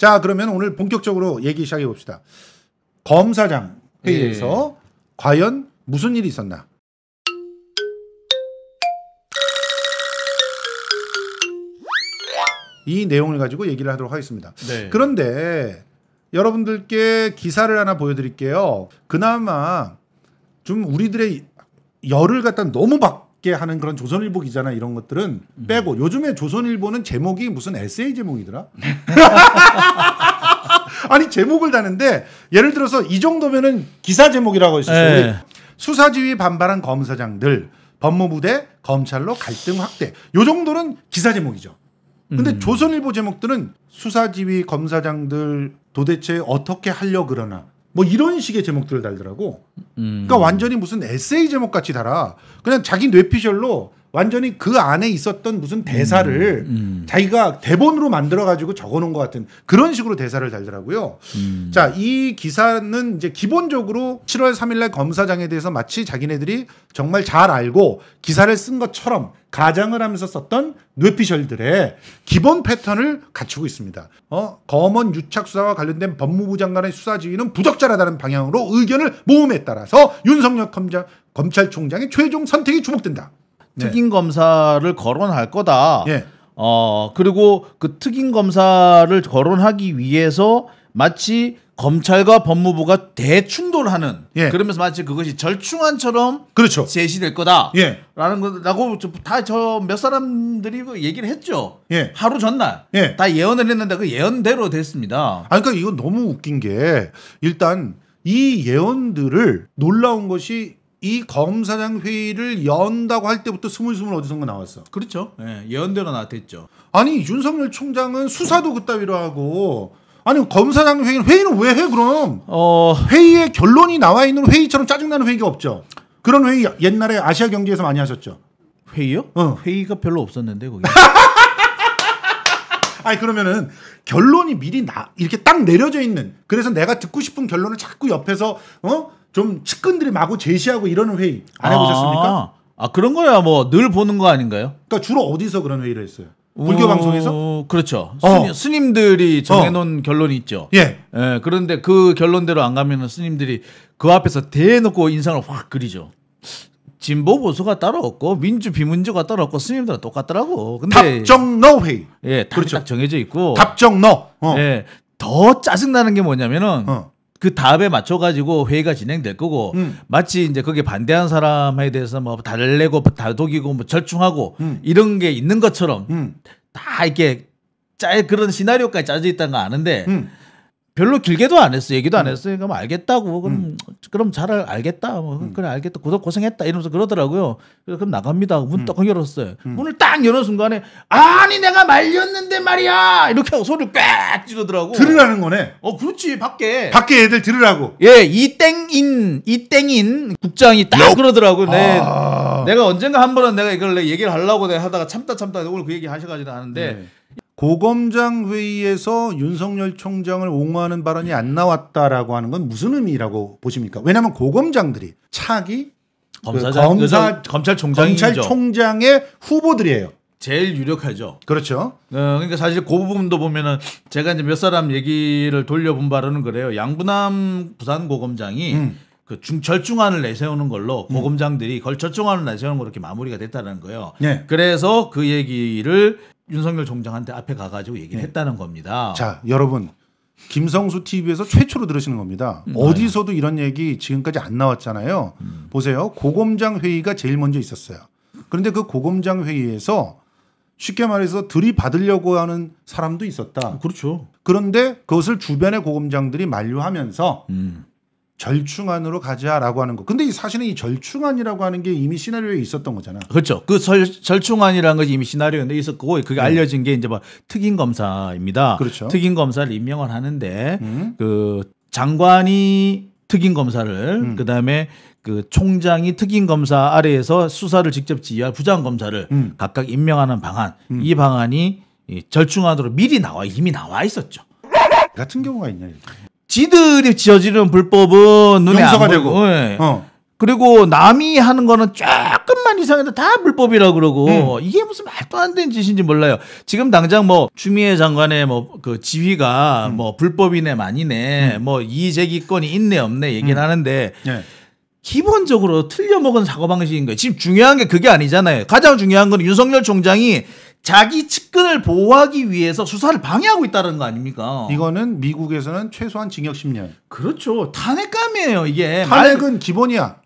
자, 그러면 오늘 본격적으로 얘기 시작해 봅시다. 검사장 회의에서 예. 과연 무슨 일이 있었나? 이 내용을 가지고 얘기를 하도록 하겠습니다. 네. 그런데 여러분들께 기사를 하나 보여드릴게요. 그나마 좀 우리들의 열을 갖다 너무 막 있게 하는 그런 조선일보 기자나 이런 것들은 음. 빼고 요즘에 조선일보는 제목이 무슨 에세이 제목이더라? 아니 제목을 다는데 예를 들어서 이 정도면은 기사 제목이라고 했을 때 네. 수사지휘 반발한 검사장들 법무부대 검찰로 갈등 확대. 요 정도는 기사 제목이죠. 근데 음. 조선일보 제목들은 수사지휘 검사장들 도대체 어떻게 하려 그러나 뭐 이런 식의 제목들을 달더라고. 음. 그러니까 완전히 무슨 에세이 제목 같이 달아. 그냥 자기 뇌피셜로 완전히 그 안에 있었던 무슨 대사를 음, 음. 자기가 대본으로 만들어 가지고 적어놓은 것 같은 그런 식으로 대사를 달더라고요. 음. 자, 이 기사는 이제 기본적으로 7월 3일날 검사장에 대해서 마치 자기네들이 정말 잘 알고 기사를 쓴 것처럼 가장을 하면서 썼던 뇌피셜들의 기본 패턴을 갖추고 있습니다. 어, 검언 유착 수사와 관련된 법무부 장관의 수사 지휘는 부적절하다는 방향으로 의견을 모음에 따라서 윤석열 검찰총장의 최종 선택이 주목된다. 네. 특임 검사를 거론할 거다. 예. 어 그리고 그 특임 검사를 거론하기 위해서 마치 검찰과 법무부가 대충돌하는 예. 그러면서 마치 그것이 절충안처럼 그렇죠. 제시될 거다라는 예. 거라고 다 저 몇 사람들이 그 얘기를 했죠. 예. 하루 전날 예. 다 예언을 했는데 그 예언대로 됐습니다. 아 그러니까 이건 너무 웃긴 게 일단 이 예언들을 놀라운 것이 이 검사장 회의를 연다고 할 때부터 스물스물 어디선가 나왔어. 그렇죠. 예, 예언대로 나왔댔죠. 아니 윤석열 총장은 수사도 그따위로 하고 아니 검사장 회의는 회의는 왜 해 그럼? 어... 회의의 결론이 나와 있는 회의처럼 짜증나는 회의가 없죠. 그런 회의 옛날에 아시아 경제에서 많이 하셨죠. 회의요? 어. 회의가 별로 없었는데 거기. 아니 그러면은 결론이 미리 나 이렇게 딱 내려져 있는 그래서 내가 듣고 싶은 결론을 자꾸 옆에서 어좀 측근들이 마구 제시하고 이러는 회의 안 해보셨습니까? 아, 아 그런 거야 뭐 늘 보는 거 아닌가요? 그러니까 주로 어디서 그런 회의를 했어요? 불교 방송에서? 어, 그렇죠. 어. 스님, 들이 정해놓은 어. 결론이 있죠. 예. 예. 그런데 그 결론대로 안 가면 스님들이 그 앞에서 대놓고 인상을 확 그리죠. 진보 보수가 따로 없고 민주 비문주가 따로 없고 스님들은 똑같더라고. 근데 답정너 회의. 예, 그렇죠. 딱 정해져 있고. 답정너. 어. 예. 더 짜증 나는 게 뭐냐면은 어. 그 답에 맞춰가지고 회의가 진행될 거고 음. 마치 이제 거기에 반대한 사람에 대해서 뭐 달래고 다독이고 뭐 절충하고 음. 이런 게 있는 것처럼 음. 다 이렇게 짜 그런 시나리오까지 짜져 있다는 거 아는데 음. 별로 길게도 안 했어. 얘기도 안 음. 했어. 그럼 알겠다고. 그럼 음. 그럼 잘 알겠다. 뭐 음. 그래 알겠다. 고생 고생했다. 이러면서 그러더라고요. 그래서 럼 나갑니다. 문딱 음. 열었어요. 음. 문을 딱 여는 순간에 아니 내가 말렸는데 말이야. 이렇게 하고 소리를 꽥 지르더라고. 들으라는 거네. 어 그렇지. 밖에. 밖에 애들 들으라고. 예, 이 땡인 이 땡인 국장이 딱 n 그러더라고. 내 네. 아. 내가 언젠가 한 번은 내가 이걸 얘기를 하려고 내가 하다가 참다 참다 오늘 그 얘기 하셔가지고 하는데 네. 고검장 회의에서 윤석열 총장을 옹호하는 발언이 안 나왔다라고 하는 건 무슨 의미라고 보십니까? 왜냐하면 고검장들이 차기 그 검사장, 그 검사 검찰총장 검찰총장의 후보들이에요. 제일 유력하죠. 그렇죠. 어, 그러니까 사실 그 부분도 보면은 제가 이제 몇 사람 얘기를 돌려본 바로는 그래요. 양부남 부산 고검장이 음. 그 중철중안을 내세우는 걸로 음. 고검장들이 음. 걸철중안을 내세우는 걸로 이렇게 마무리가 됐다는 거예요. 네. 그래서 그 얘기를 윤석열 총장한테 앞에 가가지고 얘기를 네. 했다는 겁니다. 자, 여러분. 김성수 TV에서 최초로 들으시는 겁니다. 음, 어디서도 이런 얘기 지금까지 안 나왔잖아요. 음. 보세요. 고검장 회의가 제일 먼저 있었어요. 그런데 그 고검장 회의에서 쉽게 말해서 들이받으려고 하는 사람도 있었다. 그렇죠. 그런데 그것을 주변의 고검장들이 만류하면서 음. 절충안으로 가자라고 하는 거. 근데 이 사실은 이 절충안이라고 하는 게 이미 시나리오에 있었던 거잖아. 그렇죠. 그 절, 절충안이라는 것이 이미 시나리오에 있었고 그게 네. 알려진 게 이제 뭐 특임 검사입니다. 그렇죠. 특임 검사를 임명을 하는데 음. 그 장관이 특임 검사를 음. 그다음에 그 총장이 특임 검사 아래에서 수사를 직접 지휘할 부장 검사를 음. 각각 임명하는 방안. 음. 이 방안이 절충안으로 미리 나와 이미 나와 있었죠. 같은 경우가 있냐? 이렇게. 지들이 지어지는 불법은 눈에 용서가 되고. 네. 어. 그리고 남이 하는 거는 조금만 이상해도 다 불법이라 고 그러고 음. 이게 무슨 말도 안 되는 짓인지 몰라요. 지금 당장 뭐 추미애 장관의 뭐 그 지휘가 음. 뭐 불법이네 많이네 음. 뭐 이의제기권이 있네 없네 얘기는 음. 하는데 네. 기본적으로 틀려먹은 사고 방식인 거예요. 지금 중요한 게 그게 아니잖아요. 가장 중요한 건 윤석열 총장이 자기 측근을 보호하기 위해서 수사를 방해하고 있다는 거 아닙니까? 이거는 미국에서는 최소한 징역 10년. 그렇죠. 탄핵감이에요, 이게. 탄핵은 말... 기본이야.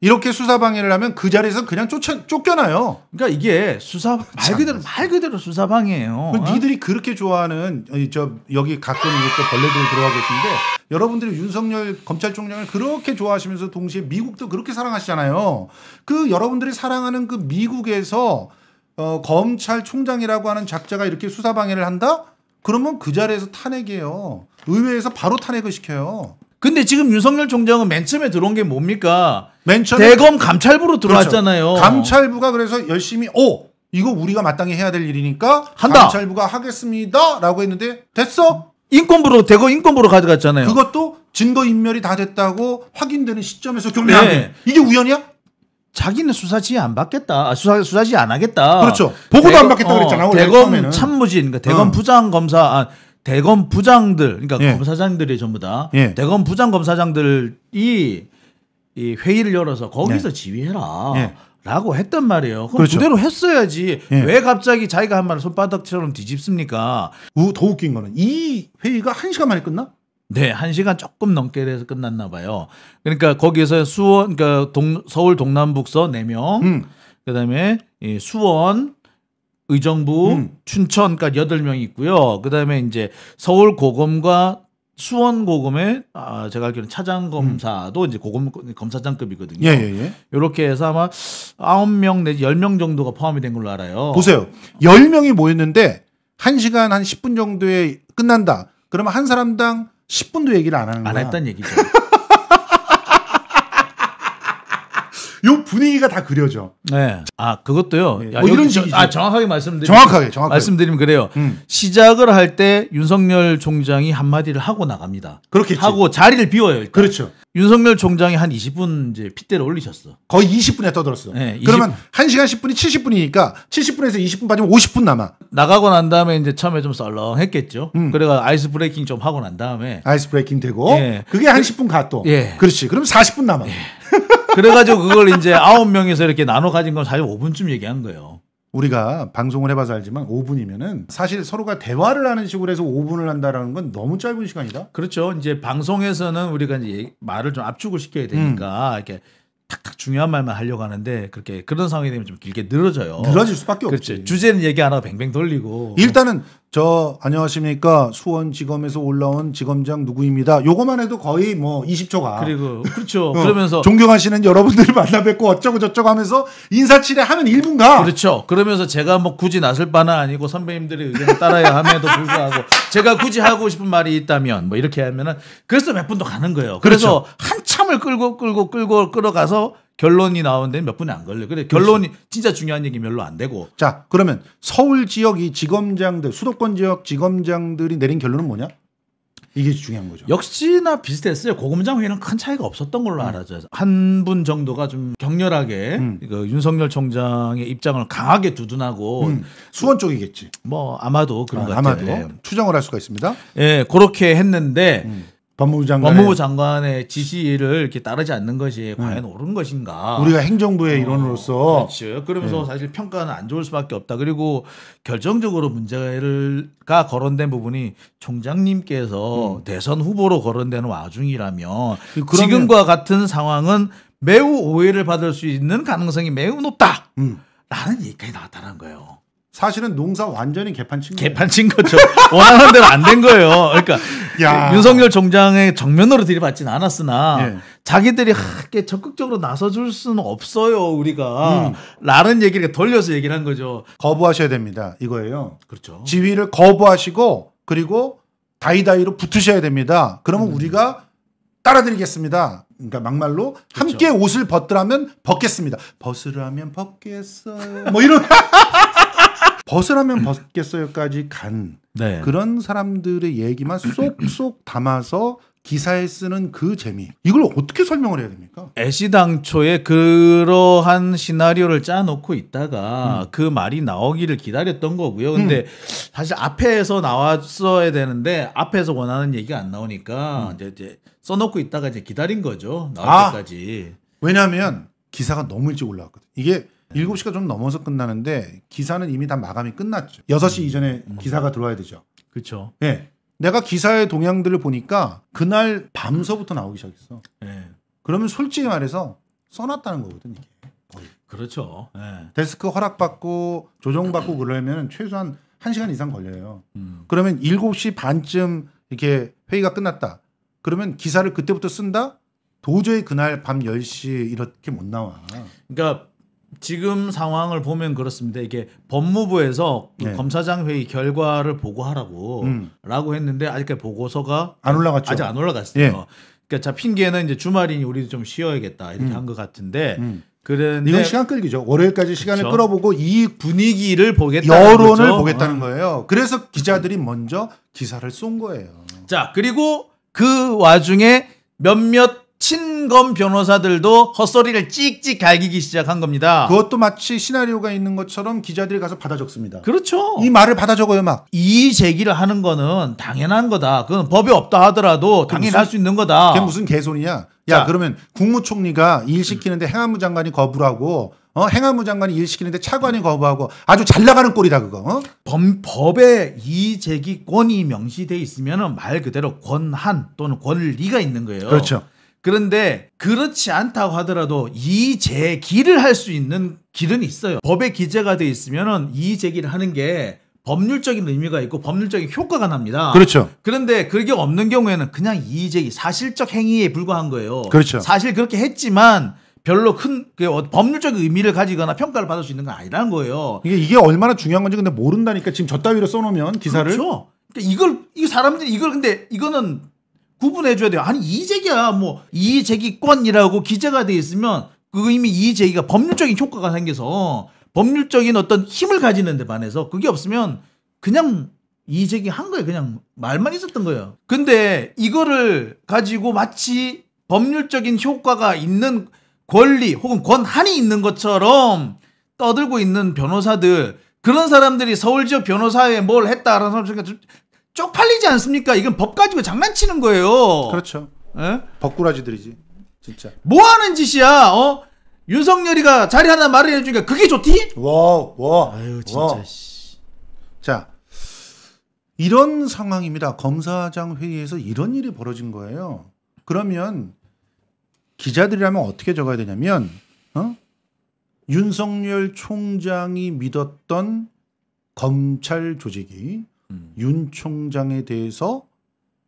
이렇게 수사 방해를 하면 그 자리에서 그냥 쫓아, 쫓겨나요. 그러니까 이게 수사 말 그대로 말 그대로 수사 방해예요. 어? 니들이 그렇게 좋아하는 저 여기 가끔 이렇게 벌레들이 들어와 계신데 여러분들이 윤석열 검찰총장을 그렇게 좋아하시면서 동시에 미국도 그렇게 사랑하시잖아요. 그 여러분들이 사랑하는 그 미국에서 어, 검찰총장이라고 하는 작자가 이렇게 수사 방해를 한다? 그러면 그 자리에서 탄핵이에요. 의회에서 바로 탄핵을 시켜요. 근데 지금 윤석열 총장은 맨 처음에 들어온 게 뭡니까? 맨 처음에 대검 감찰부로 그렇죠. 들어왔잖아요. 그렇죠. 감찰부가 그래서 열심히 오 이거 우리가 마땅히 해야 될 일이니까 한다. 감찰부가 하겠습니다라고 했는데 됐어? 인권부로 대거 인권부로 가져갔잖아요. 그것도 증거 인멸이 다 됐다고 확인되는 시점에서 교묘하게 네. 이게 우연이야? 자기는 수사지휘 안 받겠다. 아, 수사 수사지휘 안 하겠다. 그렇죠. 보고도 대안 받겠다 그랬잖아. 어, 대검 참무진 그러니까 대검 어. 부장 검사, 아, 대검 부장들, 그러니까 예. 검사장들이 전부 다 예. 대검 부장 검사장들이 이 회의를 열어서 거기서 예. 지휘해라. 예. 라고 했단 말이에요. 그럼 그렇죠. 그대로 그렇죠. 했어야지. 예. 왜 갑자기 자기가 한 말을 손바닥처럼 뒤집습니까? 우, 더 웃긴 거는 이 회의가 한 시간 만에 끝나? 네, 한 시간 조금 넘게 돼서 끝났나 봐요. 그러니까 거기에서 수원, 그러니까 동, 서울 동남북서 4명, 음. 그 다음에 예, 수원, 의정부, 음. 춘천까지 그러니까 8명이 있고요. 그 다음에 이제 서울 고검과 수원 고검의 아, 제가 알기로는 차장 검사도 음. 이제 고검 검사장급이거든요. 예, 예, 예. 이렇게 해서 아마 9명 내지 10명 정도가 포함이 된 걸로 알아요. 보세요. 10명이 모였는데 1시간 한 10분 정도에 끝난다. 그러면 한 사람당 10분도 얘기를 안 하는 거야. 안 했단 얘기죠. 요 분위기가 다 그려져. 네. 아 그것도요. 네. 야, 뭐 이런 저, 아 정확하게 말씀드리면 정확하게 정확하게 말씀드리면 그래요. 음. 시작을 할 때 윤석열 총장이 한 마디를 하고 나갑니다. 그렇게 하고 자리를 비워요. 일단. 그렇죠. 윤석열 총장이 한 20분 이제 핏대를 올리셨어. 거의 20분에 떠들었어. 네, 20... 그러면 1시간 10분이 70분이니까 70분에서 20분 빠지면 50분 남아. 나가고 난 다음에 이제 처음에 좀 썰렁했겠죠. 음. 그래가 아이스 브레이킹 좀 하고 난 다음에 아이스 브레이킹 되고 예. 그게 한 10분 가 또. 예. 그렇지. 그럼 40분 남아. 예. 그래가지고 그걸 이제 아홉 명에서 이렇게 나눠 가진 건 사실 5분쯤 얘기한 거예요. 우리가 방송을 해봐서 알지만 5분이면은 사실 서로가 대화를 하는 식으로 해서 5분을 한다라는 건 너무 짧은 시간이다. 그렇죠. 이제 방송에서는 우리가 이제 말을 좀 압축을 시켜야 되니까 음. 이렇게 탁탁 중요한 말만 하려고 하는데 그렇게 그런 상황이 되면 좀 길게 늘어져요. 늘어질 수밖에 그렇죠. 없지. 그렇지. 주제는 얘기 안 하고 뱅뱅 돌리고. 일단은 저 안녕하십니까 수원지검에서 올라온 지검장 누구입니다. 요거만 해도 거의 뭐 20초가 그리고 그렇죠. 어, 그러면서 존경하시는 여러분들을 만나 뵙고 어쩌고 저쩌고 하면서 인사치레 하면 1분가. 그렇죠. 그러면서 제가 뭐 굳이 나설 바는 아니고 선배님들의 의견을 따라야 함에도 불구하고 제가 굳이 하고 싶은 말이 있다면 뭐 이렇게 하면은 그래서 몇 분도 가는 거예요. 그래서 그렇죠. 한참을 끌고 끌고 끌고 끌어가서 결론이 나오는 데는 몇 분이 안 걸려요. 그래 결론이 그렇지. 진짜 중요한 얘기 별로 안 되고. 자, 그러면 서울 지역 이 지검장들 수도권 지역 지검장들이 내린 결론은 뭐냐? 이게 중요한 거죠. 역시나 비슷했어요. 고검장 회의는 큰 차이가 없었던 걸로 음. 알아져요. 한 분 정도가 좀 격렬하게 음. 그 윤석열 총장의 입장을 강하게 두둔하고 음. 수원 쪽이겠지. 뭐 아마도 그런 아, 것 같아요. 아마도 예. 추정을 할 수가 있습니다. 예, 그렇게 했는데 음. 법무부 장관 법무부 장관의 지시를 이렇게 따르지 않는 것이 네. 과연 음. 옳은 것인가? 우리가 행정부의 어, 일원으로서 그렇죠. 그러면서 네. 사실 평가는 안 좋을 수밖에 없다. 그리고 결정적으로 문제가 거론된 부분이 총장님께서 음. 대선 후보로 거론되는 와중이라면 그, 지금과 같은 상황은 매우 오해를 받을 수 있는 가능성이 매우 높다. 음. 라는 얘기까지 나왔다는 거예요. 사실은 농사 완전히 개판친 거예요. 개판친 거죠. 원하는 대로 안 된 거예요. 그러니까 야. 윤석열 총장의 정면으로 들이받지는 않았으나 예. 자기들이 이렇게 적극적으로 나서줄 수는 없어요. 우리가 음. 라는 얘기를 돌려서 얘기를 한 거죠. 거부하셔야 됩니다. 이거예요. 그렇죠. 지위를 거부하시고 그리고 다이다이로 붙으셔야 됩니다. 그러면 음. 우리가 따라드리겠습니다. 그러니까 막말로 그렇 함께 옷을 벗더라면 벗겠습니다. 벗으라면 벗겠어요. 뭐 이런 벗으라면 벗겠어요까지 간 네. 그런 사람들의 얘기만 쏙쏙 담아서 기사에 쓰는 그 재미 이걸 어떻게 설명을 해야 됩니까? 애시당초에 그러한 시나리오를 짜놓고 있다가 음. 그 말이 나오기를 기다렸던 거고요. 근데 음. 사실 앞에서 나왔어야 되는데 앞에서 원하는 얘기가 안 나오니까 음. 이제, 이제, 써놓고 있다가 이제 기다린 거죠. 나올 아, 때까지. 왜냐하면 기사가 너무 일찍 올라왔거든. 이게 7시가 좀 넘어서 끝나는데 기사는 이미 다 마감이 끝났죠. 6시 음. 이전에 음. 기사가 들어와야 되죠. 그렇죠. 네. 내가 기사의 동향들을 보니까 그날 밤서부터 나오기 시작했어. 네. 그러면 솔직히 말해서 써놨다는 거거든 이게. 그렇죠. 네. 데스크 허락받고 조정받고 그러면 최소한 1시간 이상 걸려요. 음. 그러면 7시 반쯤 이렇게 회의가 끝났다. 그러면 기사를 그때부터 쓴다? 도저히 그날 밤 10시 이렇게 못 나와. 그러니까 지금 상황을 보면 그렇습니다. 이게 법무부에서 네. 검사장 회의 결과를 보고하라고 음. 라고 했는데 아직까지 보고서가 안 올라갔죠. 아직 안 올라갔어요. 예. 그러니까 자핑계는 이제 주말이니 우리도 좀 쉬어야겠다 이렇게 음. 한것 같은데 음. 그런데 이건 시간 끌기죠. 월요일까지 시간을 그쵸? 끌어보고 이 분위기를 보겠다 여론을 거죠. 보겠다는 어. 거예요. 그래서 기자들이 먼저 기사를 쏜 거예요. 자 그리고 그 와중에 몇몇 친검 변호사들도 헛소리를 찍찍 갈기기 시작한 겁니다. 그것도 마치 시나리오가 있는 것처럼 기자들이 가서 받아 적습니다. 그렇죠. 이 말을 받아 적어요, 막. 이 제기를 하는 거는 당연한 거다. 그건 법이 없다 하더라도 당연히 할 수 있는 거다. 그게 무슨 개소리냐? 야, 자. 그러면 국무총리가 일 시키는데 행안부 장관이 거부하고 어? 행안부 장관이 일 시키는데 차관이 거부하고 아주 잘 나가는 꼴이다 그거. 어? 범, 법에 이의제기권이 명시돼 있으면 말 그대로 권한 또는 권리가 있는 거예요. 그렇죠. 그런데 그렇지 않다고 하더라도 이재기를 할 수 있는 길은 있어요. 법에 기재가 돼 있으면은 이재기를 하는 게 법률적인 의미가 있고 법률적인 효과가 납니다. 그렇죠. 그런데 그게 없는 경우에는 그냥 이의제기 사실적 행위에 불과한 거예요. 그렇죠. 사실 그렇게 했지만 별로 큰 그 어, 법률적 의미를 가지거나 평가를 받을 수 있는 건 아니라는 거예요. 이게 이게 얼마나 중요한 건지 근데 모른다니까 지금 저 따위로 써놓으면 기사를. 그렇죠. 그러니까 이걸 이 사람들이 이걸 근데 이거는 구분해줘야 돼요. 아니 이의제기야 뭐 이의제기권이라고 기재가 돼 있으면 그 이미 이의제기가 법률적인 효과가 생겨서 법률적인 어떤 힘을 가지는데 반해서 그게 없으면 그냥 이의제기 한 거예요. 그냥 말만 있었던 거예요. 근데 이거를 가지고 마치 법률적인 효과가 있는 권리 혹은 권한이 있는 것처럼 떠들고 있는 변호사들 그런 사람들이 서울 지역 변호사에 뭘 했다라는 사람 중에 쪽팔리지 않습니까? 이건 법 가지고 장난치는 거예요. 그렇죠. 예? 법꾸라지들이지. 진짜. 뭐 하는 짓이야? 어? 윤석열이가 자리 하나 마련해 주니까 그게 좋디? 와, 와. 아유, 진짜 와. 씨. 자. 이런 상황입니다. 검사장 회의에서 이런 일이 벌어진 거예요. 그러면 기자들이라면 어떻게 적어야 되냐면 어? 윤석열 총장이 믿었던 검찰 조직이 음. 윤 총장에 대해서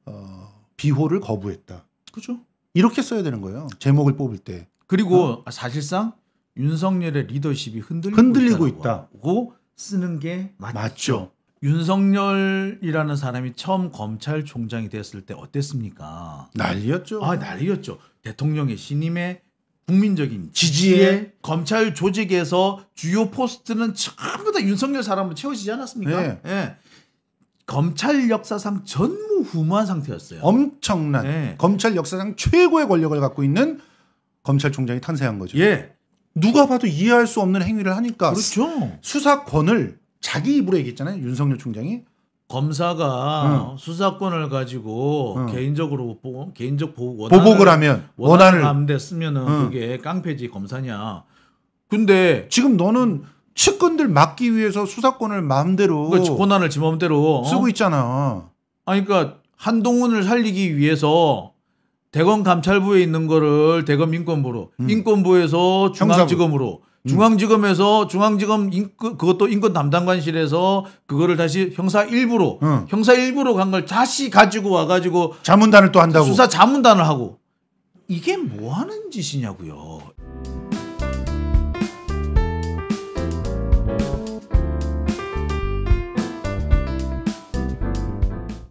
어, 비호를 거부했다. 그죠? 이렇게 써야 되는 거예요. 제목을 뽑을 때. 그리고 어? 사실상 윤석열의 리더십이 흔들리고, 흔들리고 있다고 쓰는 게 맞죠. 맞죠. 윤석열이라는 사람이 처음 검찰총장이 됐을 때 어땠습니까? 난리였죠. 아 난리였죠. 대통령의 신임에 국민적인 지지에, 지지에 예. 검찰 조직에서 주요 포스트는 전부 다 윤석열 사람으로 채워지지 않았습니까? 네. 네. 검찰 역사상 전무후무한 상태였어요. 엄청난 네. 검찰 역사상 최고의 권력을 갖고 있는 검찰총장이 탄생한 거죠. 예. 누가 봐도 이해할 수 없는 행위를 하니까 그렇죠. 수사권을 자기 입으로 얘기했잖아요. 윤석열 총장이 검사가 응. 수사권을 가지고 응. 개인적으로 보, 개인적 보, 원한을, 보복을 하면 원한을, 원대쓰면은 응. 그게 깡패지 검사냐. 근데 지금 너는 측근들 막기 위해서 수사권을 마음대로 그러니까 권한을 지 마음대로 어? 쓰고 있잖아. 아니 그러니까 한동훈을 살리기 위해서 대검 감찰부에 있는 거를 대검 인권부로 음. 인권부에서 중앙지검으로 음. 중앙지검에서 중앙지검 인권, 그것도 인권 담당관실에서 그거를 다시 형사 일부로 음. 형사 일부로 간 걸 다시 가지고 와가지고 자문단을 또 한다고 수사 자문단을 하고 이게 뭐 하는 짓이냐고요.